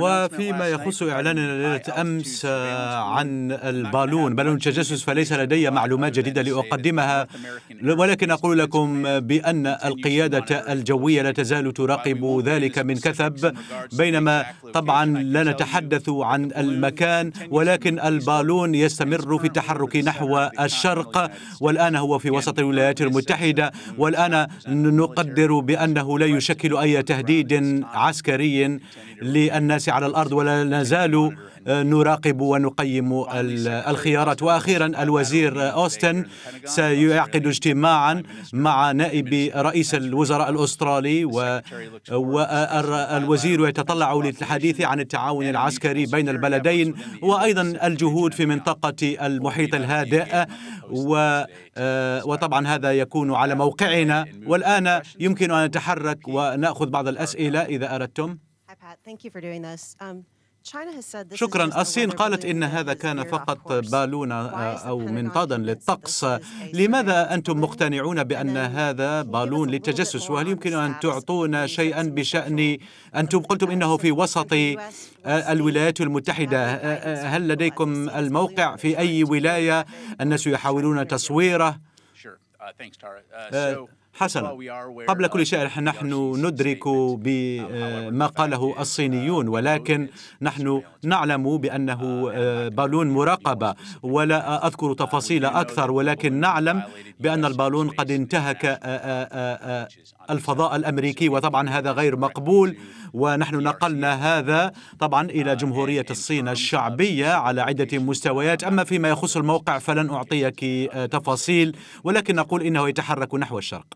وفيما يخص إعلاننا ليلة أمس عن البالون بالون التجسس فليس لدي معلومات جديدة لأقدمها ولكن أقول لكم بأن القيادة الجوية لا تزال تراقب ذلك من كثب بينما طبعا لا نتحدث عن المكان ولكن البالون يستمر في التحرك نحو الشرق والآن هو في وسط الولايات المتحدة والآن نقدر بأنه لا يشكل أي تهديد عسكري للناس على الأرض ولا نزال آه، نراقب ونقيم الخيارات وأخيرا الوزير أوستن سيعقد اجتماعا مع نائب رئيس الوزراء الأسترالي والوزير يتطلع للحديث عن التعاون العسكري بين البلدين وأيضا الجهود في منطقة المحيط الهادئ آه، وطبعا هذا يكون على موقعنا والآن يمكن أن نتحرك ونأخذ بعض الأسئلة إذا أردتم Um, شكرا الصين قالت إن هذا كان فقط بالونة أو منطادا للطقس لماذا أنتم مقتنعون بأن هذا بالون للتجسس وهل يمكن أن تعطونا شيئا بشأن أنتم قلتم إنه في وسط الولايات المتحدة أه، أه، هل لديكم الموقع في أي ولاية الناس يحاولون تصويره uh, حسنا قبل كل شيء نحن ندرك بما قاله الصينيون ولكن نحن نعلم بأنه uh, آه، بالون مراقبة ولا uh, أذكر تفاصيل أكثر ولكن نعلم بأن البالون قد انتهك آه، آه، الفضاء الأمريكي وطبعا هذا غير مقبول ونحن نقلنا هذا طبعا إلى uh, جمهورية الصين الشعبية على عدة مستويات أما فيما يخص الموقع فلن أعطيك تفاصيل ولكن نقول إنه يتحرك نحو الشرق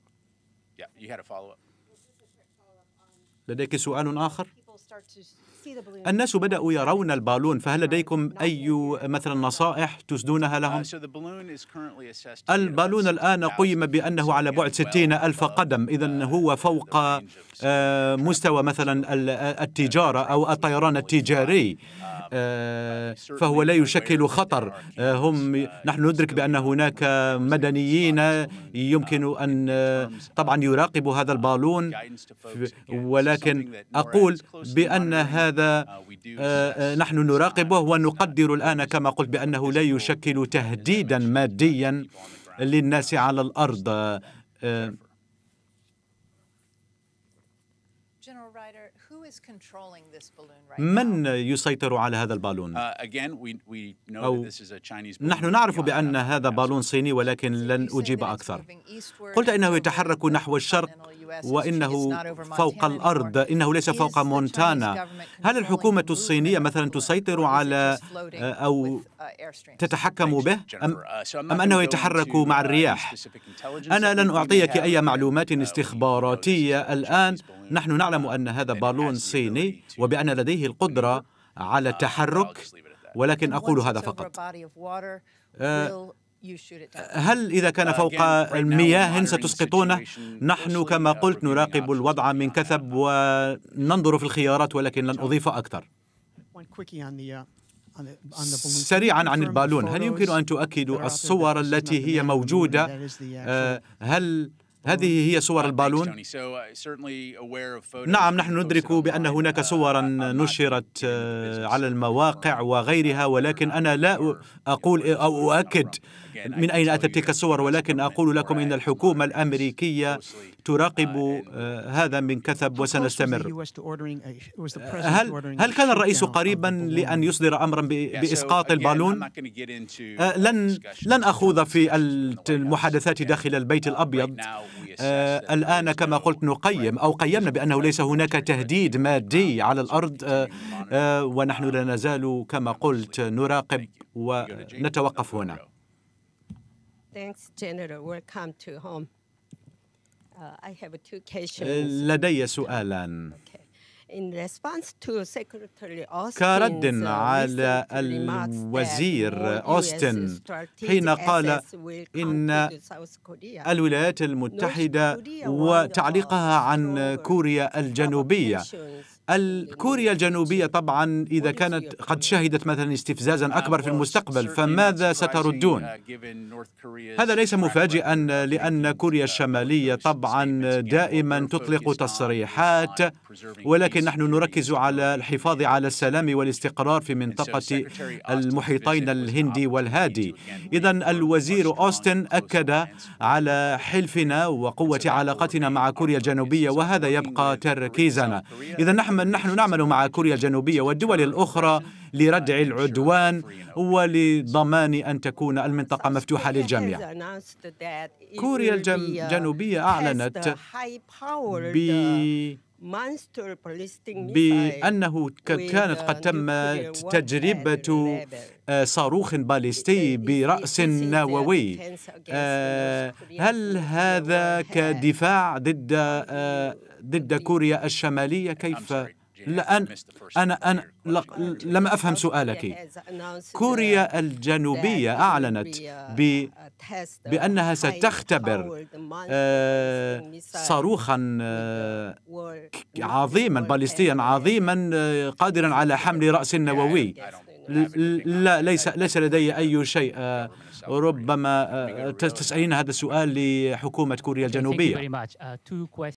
لديك سؤال آخر؟ الناس بدأوا يرون البالون فهل لديكم أي مثلا نصائح تسدونها لهم؟ uh, البالون الآن قيم بأنه على بعد ستين ألف uh, قدم إذا uh, هو فوق مستوى مثلا التجارة أو الطيران التجاري فهو لا يشكل خطر هم نحن ندرك بأن هناك مدنيين يمكن أن طبعا يراقبوا هذا البالون ولكن أقول بأن هذا آه، آه، نحن نراقبه ونقدر الآن كما قلت بأنه لا يشكل تهديدا ماديا للناس على الأرض آه، من يسيطر على هذا البالون؟ uh, أو نحن نعرف بأن هذا بالون صيني ولكن لن أجيب أكثر قلت إنه يتحرك نحو الشرق وإنه فوق الأرض إنه ليس فوق مونتانا هل الحكومة الصينية مثلا تسيطر على آه، أو uh, تتحكم به أم, uh, أنه يتحرك مع uh, الرياح أنا لن أعطيك أي معلومات استخباراتية الآن نحن نعلم أن هذا بالون صيني وبأن لديه القدرة على التحرك ولكن أقول هذا فقط هل إذا كان فوق المياه ستسقطونه؟ نحن كما قلت نراقب الوضع من كثب وننظر في الخيارات ولكن لن أضيف أكثر uh, سريعا عن البالون هل يمكن أن تؤكدوا الصور التي هي موجودة آه، هل هذه هي صور uh, البالون uh, نعم نحن ندرك uh, بأن هناك صورا نشرت على المواقع وغيرها ولكن أنا لا أقول أو أؤكد من أين أتت تلك الصور ولكن أقول لكم إن الحكومة الأمريكية تراقب هذا من كثب وسنستمر هل, هل كان الرئيس قريبا لأن يصدر أمرا بإسقاط البالون؟ لن, لن أخوض في المحادثات داخل البيت الأبيض آه الآن كما قلت نقيم أو قيمنا بأنه ليس هناك تهديد مادي على الأرض آه آه ونحن لا نزال كما قلت نراقب ونتوقف هنا uh, لدي سؤالا كرد على الوزير أوستن حين قال إن الولايات المتحدة وتعليقها عن كوريا الجنوبية كوريا الجنوبية طبعا إذا كانت قد شهدت مثلا استفزازا أكبر في المستقبل فماذا ستردون؟ uh, هذا ليس مفاجئا لأن كوريا الشمالية طبعا دائما تطلق تصريحات ولكن نحن نركز على الحفاظ على السلام والاستقرار في منطقة المحيطين الهندي والهادي إذا الوزير أوستن أكد على حلفنا وقوة علاقتنا مع كوريا الجنوبية وهذا يبقى تركيزنا إذا نحن نعمل مع كوريا الجنوبية والدول الأخرى لردع العدوان ولضمان أن تكون المنطقة مفتوحة للجميع كوريا الجنوبية أعلنت ب بأنه كانت قد تمت تجربة آه، صاروخ باليستي برأس نووي آه، هل هذا كدفاع ضد آه، ضد كوريا الشمالية كيف لا أنا أنا, أنا لم أفهم سؤالك كوريا الجنوبية أعلنت بأنها ستختبر آه، صاروخا آه، عظيما باليستيا عظيما آه، قادرا على حمل رأس نووي لا ليس ليس لدي اي شيء ربما تسالين هذا السؤال لحكومه كوريا الجنوبيه